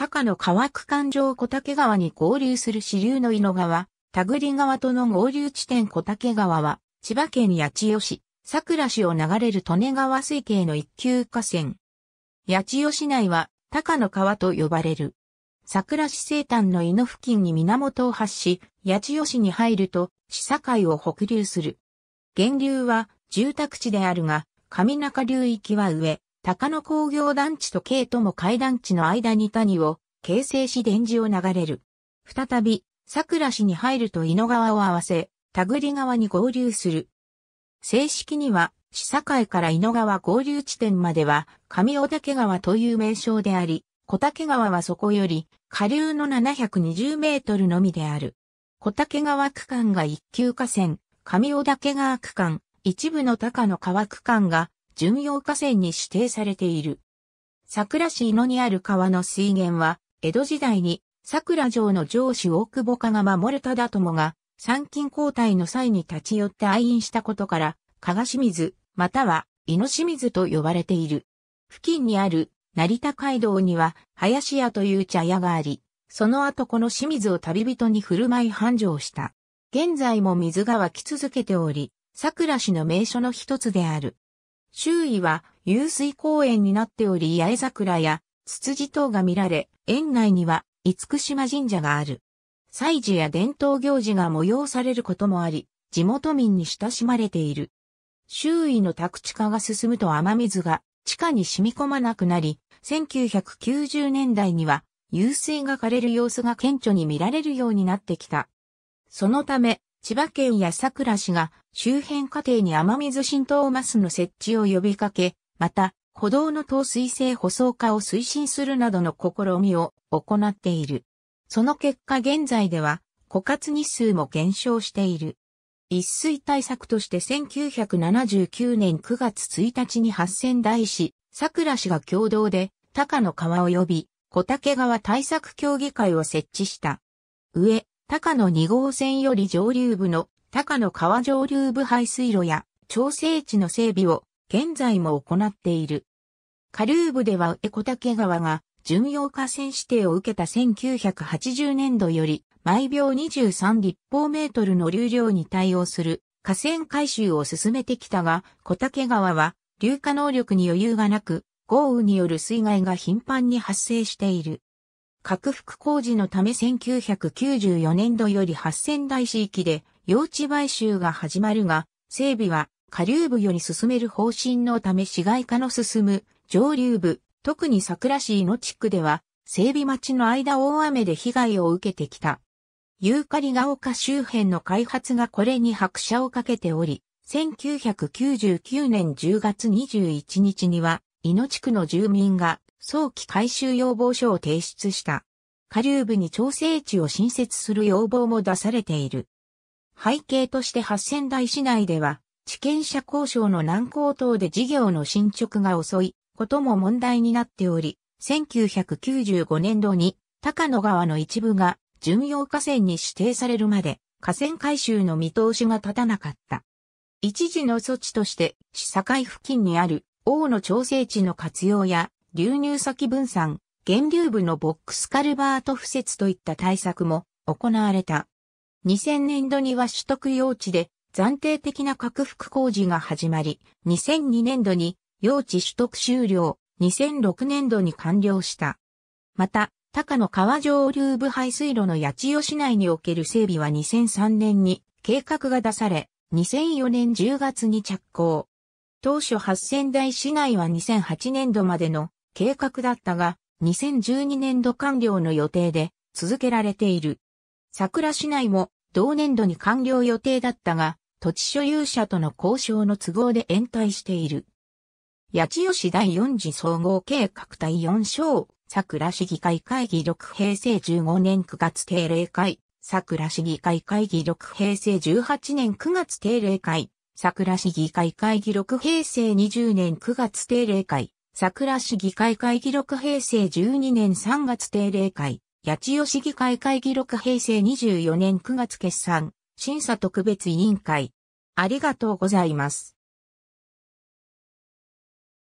高野川区間上小竹川に合流する支流の井野川、田栗川との合流地点小竹川は、千葉県八千代市、桜市を流れる利根川水系の一級河川。八千代市内は、高野川と呼ばれる。桜市西端の井野付近に源を発し、八千代市に入ると、市境を北流する。源流は、住宅地であるが、上中流域は上、高野工業団地と京都も海団地の間に谷を形成し電磁を流れる。再び、桜市に入ると井の川を合わせ、田栗川に合流する。正式には、市境から井の川合流地点までは、上小竹川という名称であり、小竹川はそこより、下流の720メートルのみである。小竹川区間が一級河川、上小竹川区間、一部の高野川区間が巡洋河川に指定されている。桜市井野にある川の水源は、江戸時代に桜城の城主大久保家が守る忠友が、参勤交代の際に立ち寄って愛飲したことから、加賀清水、または井野清水と呼ばれている。付近にある成田街道には、林屋という茶屋があり、その後この清水を旅人に振る舞い繁盛した。現在も水が湧き続けており、桜市の名所の一つである。周囲は遊水公園になっており八重桜やツツジ等が見られ、園内には厳島神社がある。祭事や伝統行事が催されることもあり、地元民に親しまれている。周囲の宅地化が進むと雨水が地下に染み込まなくなり、1990年代には、湧水が枯れる様子が顕著に見られるようになってきた。そのため、千葉県八桜市が周辺家庭に雨水浸透マスの設置を呼びかけ、また、歩道の透水性舗装化を推進するなどの試みを行っている。その結果現在では枯渇日数も減少している。一水対策として1979年9月1日に発千台市、桜市が共同で高野川を呼び小竹川対策協議会を設置した。上、高野二号線より上流部の高野川上流部排水路や調整地の整備を現在も行っている。下流部では江小竹川が巡洋河川指定を受けた1980年度より毎秒23立方メートルの流量に対応する河川改修を進めてきたが、小竹川は流下能力に余裕がなく、豪雨による水害が頻繁に発生している。拡幅工事のため1994年度より8000台市域で用地買収が始まるが、整備は下流部より進める方針のため市街化の進む上流部、特に桜市の地区では、整備待ちの間大雨で被害を受けてきた。ユーカリが丘周辺の開発がこれに拍車をかけており、1999年10月21日には、井野地区の住民が早期回収要望書を提出した。下流部に調整地を新設する要望も出されている。背景として八仙台市内では、地権者交渉の難航等で事業の進捗が遅いことも問題になっており、1995年度に高野川の一部が巡洋河川に指定されるまで河川改修の見通しが立たなかった。一時の措置として、市境付近にある王の調整値の活用や、流入先分散、源流部のボックスカルバート付設といった対策も行われた。2000年度には取得用地で暫定的な拡幅工事が始まり、2002年度に用地取得終了、2006年度に完了した。また、高野川上流部排水路の八千代市内における整備は2003年に計画が出され、2004年10月に着工。当初八仙台市内は2008年度までの計画だったが、2012年度完了の予定で続けられている。桜市内も同年度に完了予定だったが、土地所有者との交渉の都合で延滞している。八千代市第4次総合計画第4章、桜市議会会議録平成15年9月定例会、桜市議会会議録平成18年9月定例会、桜市議会会議録平成20年9月定例会、桜市議会会議録平成12年3月定例会、八千代市議会会議録平成24年9月決算、審査特別委員会。ありがとうございます。